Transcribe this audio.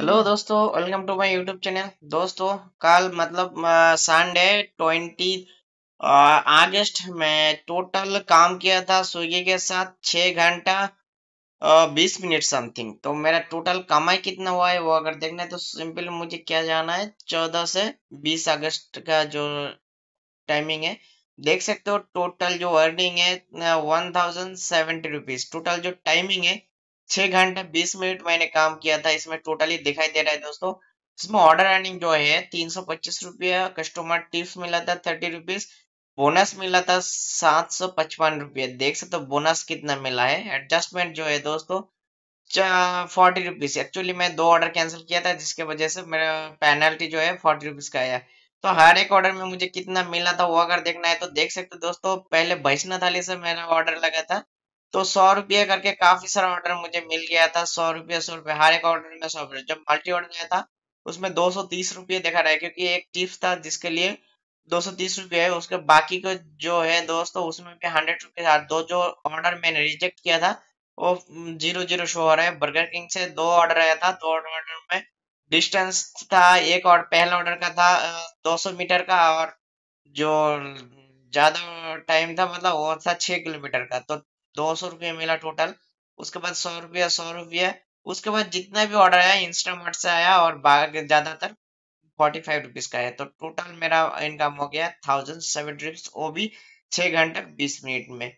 hello दोस्तों welcome to my YouTube channel दोस्तों कल मतलब संडे ट्वेंटी अगस्त में टोटल काम किया था स्विगी के साथ छः घंटा बीस मिनट समथिंग तो मेरा टोटल कमाई कितना हुआ है वो अगर देखना है तो सिंपल मुझे क्या जाना है चौदह से बीस अगस्त का जो टाइमिंग है देख सकते हो टोटल जो अर्निंग है one thousand seventy rupees total जो टाइमिंग है छह घंटे बीस मिनट मैंने काम किया था इसमें टोटली दिखाई दे रहा है दोस्तों इसमें ऑर्डर अर्निंग जो है तीन सौ पच्चीस रुपया कस्टमर टिप्स मिला था थर्टी रुपीज बोनस मिला था सात सौ पचपन रुपये देख सकते हो बोनस कितना मिला है एडजस्टमेंट जो है दोस्तों फोर्टी रुपीज एक्चुअली मैं दो ऑर्डर कैंसिल किया था जिसके वजह से मेरा पेनल्टी जो है फोर्टी रुपीज का आया तो हर एक ऑर्डर में मुझे कितना मिला था वो अगर देखना है तो देख सकते हो दोस्तों पहले बैष्णा थाली से मेरा ऑर्डर लगा था तो सौ रुपये करके काफी सारा ऑर्डर मुझे मिल गया था सौ रुपये सौ रुपये हर एक ऑर्डर में सौ रुपये जब मल्टी ऑर्डर आया था उसमें दो सौ तीस रुपये देखा रहा है क्योंकि एक टिप्स था जिसके लिए दो सौ तीस रुपये है उसके बाकी का जो है दोस्तों उसमें भी हंड्रेड रुपये था दो जो ऑर्डर मैंने रिजेक्ट किया था वो जीरो जीरो शो हो रहा है बर्गर किंग से दो ऑर्डर आया था दो ऑर्डर में डिस्टेंस था एक और पहला ऑर्डर का था दो सौ मीटर का और जो ज्यादा टाइम था मतलब वो था छह किलोमीटर का तो दो सौ रुपये मिला टोटल उसके बाद सौ रुपया सौ रुपया उसके बाद जितना भी ऑर्डर आया इंस्टामार्ट से आया और ज्यादातर फोर्टी फाइव रुपीज का है तो टोटल मेरा इनकम हो गया थाउजेंड सेवन रुपीज वो भी छह घंटे बीस मिनट में